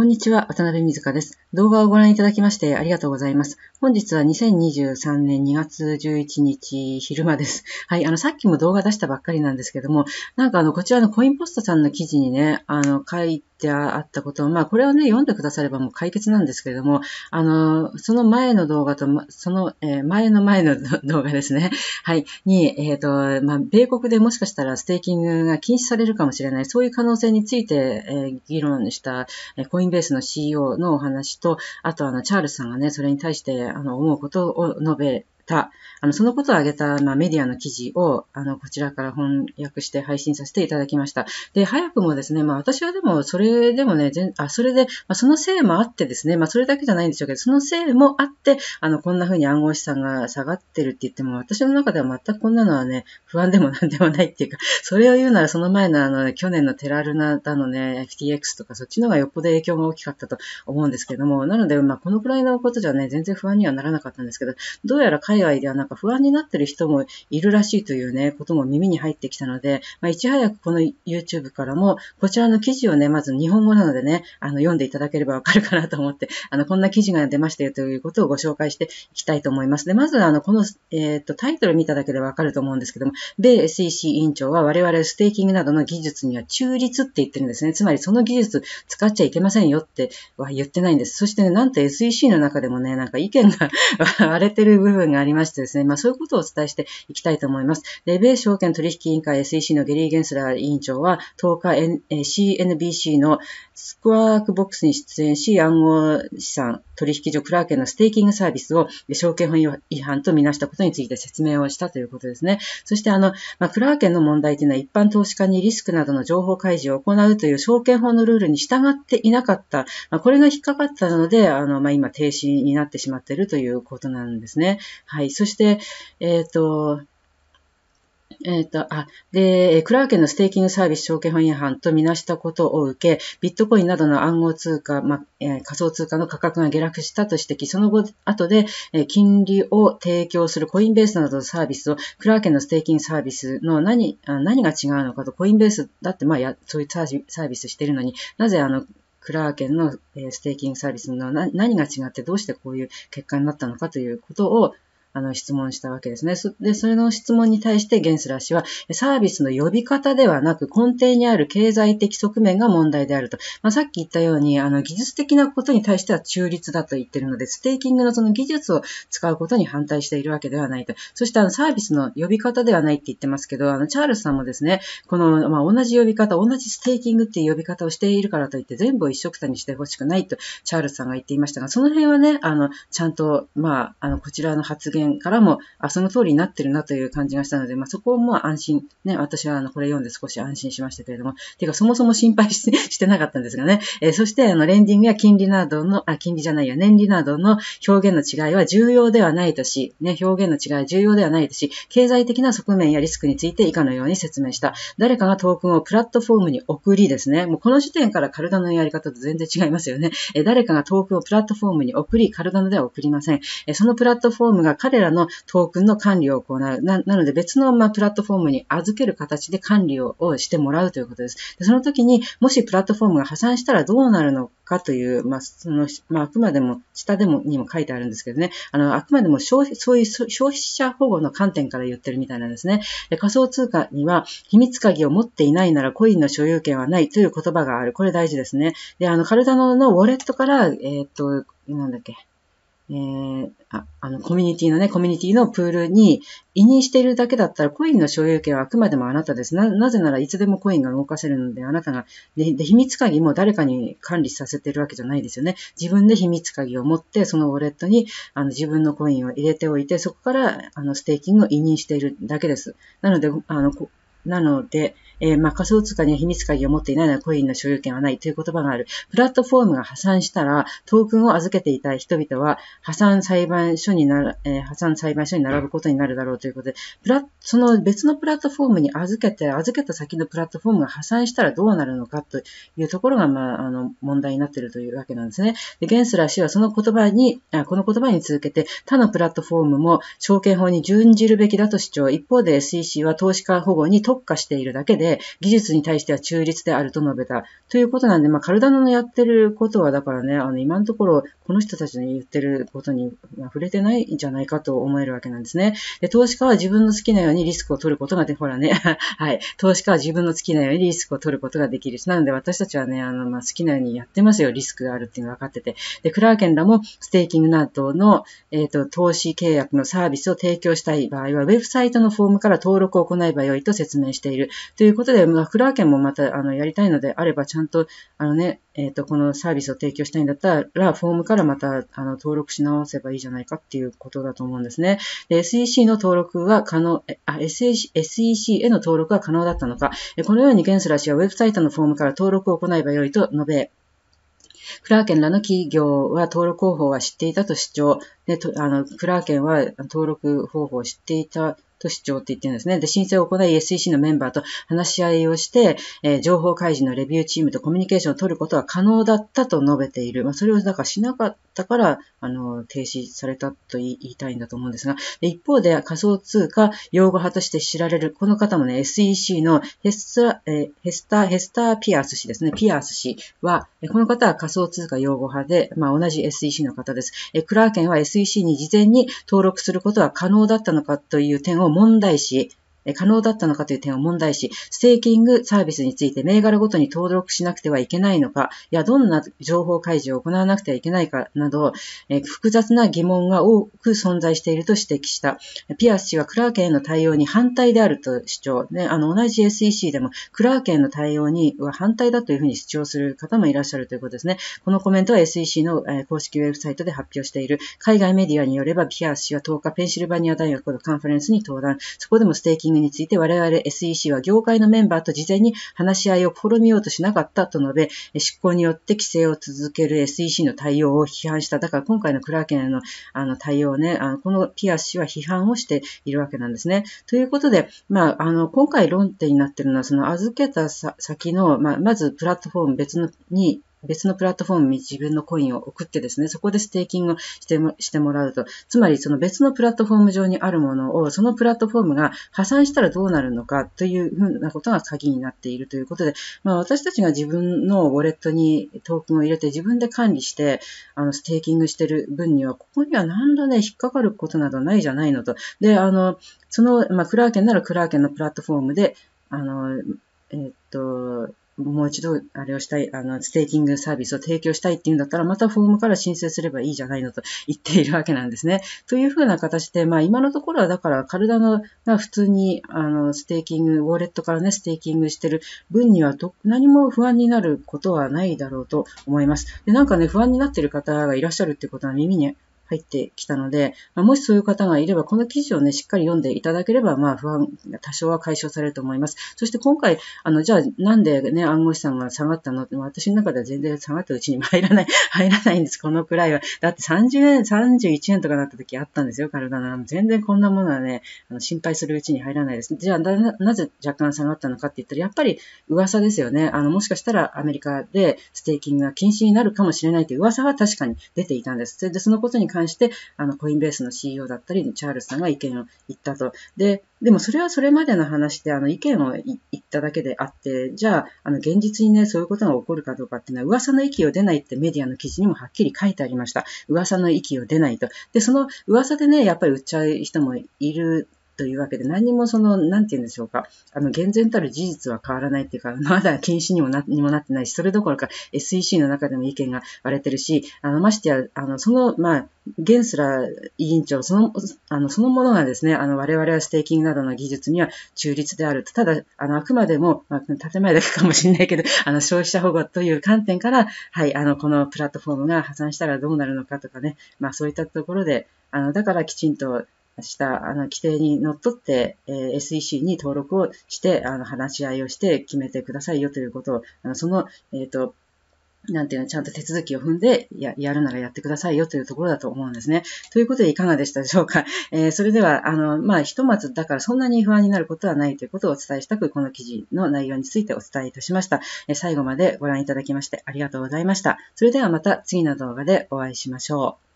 こんにちは、渡辺美塚です。動画をご覧いただきましてありがとうございます。本日は2023年2月11日昼間です。はい、あの、さっきも動画出したばっかりなんですけども、なんかあの、こちらのコインポストさんの記事にね、あの、書いてあったことを、まあ、これをね、読んでくださればもう解決なんですけれども、あの、その前の動画と、その、えー、前の前の 動画ですね、はい、に、えっ、ー、と、まあ、米国でもしかしたらステーキングが禁止されるかもしれない、そういう可能性について、えー、議論した、えコインベースの CEO のお話と、あとあの、チャールズさんがね、それに対して、あの、思うことを述べた。あの、そのことを挙げた、まあ、メディアの記事を、あの、こちらから翻訳して配信させていただきました。で、早くもですね、まあ、私はでも、それでもね、全あ、それで、まあ、そのせいもあってですね、まあ、それだけじゃないんでしょうけど、そのせいもあって、あの、こんな風に暗号資産が下がってるって言っても、私の中では全くこんなのはね、不安でもなんでもないっていうか、それを言うならその前のあの、ね、去年のテラルナだのね、FTX とか、そっちの方がよっぽど影響が大きかったと思うんですけども、なので、まあ、このくらいのことじゃね、全然不安にはならなかったんですけど、どうやら海海外ではなんか不安になってる人もいるらしいというね、ことも耳に入ってきたので、まあ、いち早くこの YouTube からも、こちらの記事をね、まず日本語なのでね、あの、読んでいただければわかるかなと思って、あの、こんな記事が出ましたよということをご紹介していきたいと思います。で、まず、あの、この、えっ、ー、と、タイトル見ただけでわかると思うんですけども、米 SEC 委員長は我々ステーキングなどの技術には中立って言ってるんですね。つまり、その技術使っちゃいけませんよっては言ってないんです。そしてね、なんと SEC の中でもね、なんか意見が 割れてる部分がありりましてですね、まあ、そういうことをお伝えしていきたいと思います。で、米証券取引委員会 SEC のゲリー・ゲンスラー委員長は、10日、CNBC のスクワークボックスに出演し、暗号資産取引所クラーケンのステーキングサービスを証券法違反とみなしたことについて説明をしたということですね。そして、あの、まあ、クラーケンの問題というのは一般投資家にリスクなどの情報開示を行うという証券法のルールに従っていなかった、まあ、これが引っかかったので、あの、まあ、今停止になってしまっているということなんですね。ははい。そして、えっ、ー、と、えっ、ー、と、あ、で、クラーケンのステーキングサービス証券法違反とみなしたことを受け、ビットコインなどの暗号通貨、まえー、仮想通貨の価格が下落したと指摘、その後、後で、えー、金利を提供するコインベースなどのサービスと、クラーケンのステーキングサービスの何、あ何が違うのかと、コインベースだって、まあ、や、そういうサービスしてるのに、なぜあの、クラーケンのステーキングサービスの何が違ってどうしてこういう結果になったのかということをあの、質問したわけですね。で、それの質問に対してゲンスラー氏は、サービスの呼び方ではなく、根底にある経済的側面が問題であると。まあ、さっき言ったように、あの、技術的なことに対しては中立だと言ってるので、ステーキングのその技術を使うことに反対しているわけではないと。そして、あの、サービスの呼び方ではないって言ってますけど、あの、チャールズさんもですね、この、まあ、同じ呼び方、同じステーキングっていう呼び方をしているからといって、全部を一緒くたにしてほしくないと、チャールズさんが言っていましたが、その辺はね、あの、ちゃんと、まあ、あの、こちらの発言見からも、あ、その通りになってるなという感じがしたので、まあ、そこも安心。ね、私はあの、これ読んで少し安心しましたけれども、てか、そもそも心配してしてなかったんですがね。えー、そして、あの、レンディングや金利などの、あ、金利じゃないや、年利などの表現の違いは重要ではないとし、ね、表現の違いは重要ではないとし、経済的な側面やリスクについて以下のように説明した。誰かがトークンをプラットフォームに送りですね。もうこの時点から体のやり方と全然違いますよね。えー、誰かがトークンをプラットフォームに送り、体のでは送りません。えー、そのプラットフォームが彼らのトークンの管理を行う。ななので別の、まあ、プラットフォームに預ける形で管理ををしてもらうということです。でその時にもしプラットフォームが破産したらどうなるのかという、まあ、その、まあ、あくまでも、下でも、にも書いてあるんですけどね、あの、あくまでも消費、そういう消費者保護の観点から言ってるみたいなんですね。で仮想通貨には、秘密鍵を持っていないならコインの所有権はないという言葉がある。これ大事ですね。で、あの、カルダノのウォレットから、えー、っと、なんだっけ、えー、ああの、コミュニティのね、コミュニティのプールに委任しているだけだったら、コインの所有権はあくまでもあなたです。な、なぜならいつでもコインが動かせるので、あなたが、で、で秘密鍵も誰かに管理させてるわけじゃないですよね。自分で秘密鍵を持って、そのウォレットに、あの、自分のコインを入れておいて、そこから、あの、ステーキングを委任しているだけです。なので、あの、なので、えー、まあ、仮想通貨には秘密鍵を持っていないなはコインの所有権はないという言葉がある。プラットフォームが破産したら、トークンを預けていた人々は破産裁判所になら、えー、破産裁判所に並ぶことになるだろうということで、プラその別のプラットフォームに預けて、預けた先のプラットフォームが破産したらどうなるのかというところが、まあ、あの、問題になっているというわけなんですね。で、ゲンスラー氏はその言葉に、あこの言葉に続けて、他のプラットフォームも証券法に準じるべきだと主張。一方で、SEC は投資家保護に特化しているだけで、技術に対しては中立であると述べた。ということなんで、まあ、カルダノのやってることは、だからね、あの、今のところ、この人たちの言ってることに触れてないんじゃないかと思えるわけなんですね。で、投資家は自分の好きなようにリスクを取ることがで、ほらね、はい。投資家は自分の好きなようにリスクを取ることができるし、なので私たちはね、あの、まあ、好きなようにやってますよ、リスクがあるっていうの分かってて。で、クラーケンらもステーキングなどの、えっ、ー、と、投資契約のサービスを提供したい場合は、ウェブサイトのフォームから登録を行えばよいと説明明している。ということで、まあ、フラーケンもまたあのやりたいのであれば、ちゃんと、あのね、えっ、ー、と、このサービスを提供したいんだったら、フォームからまたあの登録し直せばいいじゃないかっていうことだと思うんですね。SEC の登録は可能、あ、SEC, SEC への登録は可能だったのか。このようにゲンスラ氏はウェブサイトのフォームから登録を行えばよいと述べ、クラーケンらの企業は登録方法は知っていたと主張。で、あのクラーケンは登録方法を知っていたと主張って言ってるんですね。で、申請を行い SEC のメンバーと話し合いをして、えー、情報開示のレビューチームとコミュニケーションを取ることは可能だったと述べている。まあ、それをだからしなかった。ったから、あの、停止されたと言いたいんだと思うんですが、一方で仮想通貨、用語派として知られる、この方もね、SEC のヘスタ、えヘスタ、ヘスター・ピアース氏ですね、ピアース氏は、この方は仮想通貨用語派で、まあ、同じ SEC の方です。えクラーケンは SEC に事前に登録することは可能だったのかという点を問題視可能だったのかという点を問題視、ステーキングサービスについて銘柄ごとに登録しなくてはいけないのか、やどんな情報開示を行わなくてはいけないかなど、複雑な疑問が多く存在していると指摘した。ピアス氏はクラーケンへの対応に反対であると主張。ね、あの同じ SEC でもクラーケンの対応には反対だというふうに主張する方もいらっしゃるということですね。このコメントは SEC の公式ウェブサイトで発表している。海外メディアによればピアス氏は10日ペンシルバニア大学のカンファレンスに登壇。そこでもステーキングングについて我々 SEC は業界のメンバーと事前に話し合いを試みようとしなかったと述べ、執行によって規制を続ける SEC の対応を批判した。だから今回のクラーケンのあの対応ね、あのこのピアス氏は批判をしているわけなんですね。ということで、まあ、あの、今回論点になっているのは、その預けた先の、まあ、まずプラットフォーム別に別のプラットフォームに自分のコインを送ってですね、そこでステーキングをしてもしてもらうと。つまり、その別のプラットフォーム上にあるものを、そのプラットフォームが破産したらどうなるのかというふうなことが鍵になっているということで、まあ、私たちが自分のウォレットにトークンを入れて自分で管理して、あの、ステーキングしてる分には、ここには何らね、引っかかることなどないじゃないのと。で、あの、その、まあ、クラーケンならクラーケンのプラットフォームで、あの、えっと、もう一度、あれをしたい、あの、ステーキングサービスを提供したいっていうんだったら、またフォームから申請すればいいじゃないのと言っているわけなんですね。というふうな形で、まあ、今のところは、だから、体の、が普通に、あの、ステーキング、ウォレットからね、ステーキングしてる分にはど、何も不安になることはないだろうと思います。で、なんかね、不安になってる方がいらっしゃるってことは耳に入ってきたので、まあ、もしそういう方がいれば、この記事をね、しっかり読んでいただければ、まあ、不安、が多少は解消されると思います。そして今回、あの、じゃあ、なんでね、暗号資産が下がったの私の中では全然下がったうちに入らない、入らないんです、このくらいは。だって30円、31円とかなった時あったんですよ、体が。全然こんなものはね、あの心配するうちに入らないです。じゃあな、なぜ若干下がったのかって言ったら、やっぱり噂ですよね。あの、もしかしたらアメリカでステーキングが禁止になるかもしれないという噂は確かに出ていたんです。それで、そのことに関関して、あの、コインベースの CEO だったり、チャールズさんが意見を言ったと。で、でもそれはそれまでの話で、あの、意見を言っただけであって、じゃあ、あの、現実にね、そういうことが起こるかどうかっていうのは、噂の域を出ないってメディアの記事にもはっきり書いてありました。噂の域を出ないと。で、その噂でね、やっぱり売っちゃう人もいるというわけで、何もその、なんて言うんでしょうか、あの、厳然たる事実は変わらないっていうか、まだ禁止にもなにもなってないし、それどころか SEC の中でも意見が割れてるし、あの、ましてや、あの、その、まあ、ゲンスラ委員長そのあのそのものがですね、あの我々はステーキングなどの技術には中立であると。ただ、あのあくまでも、まあ、建前だけかもしれないけど、あの消費者保護という観点から、はい、あのこのプラットフォームが破産したらどうなるのかとかね、まあそういったところで、あのだからきちんとしたあの規定にのっとって、えー、SEC に登録をして、あの話し合いをして決めてくださいよということを、あのその、えっ、ー、と、なんていうの、ちゃんと手続きを踏んでや、やるならやってくださいよというところだと思うんですね。ということでいかがでしたでしょうか。えー、それでは、あの、まあ、ひとまずだからそんなに不安になることはないということをお伝えしたく、この記事の内容についてお伝えいたしました。えー、最後までご覧いただきましてありがとうございました。それではまた次の動画でお会いしましょう。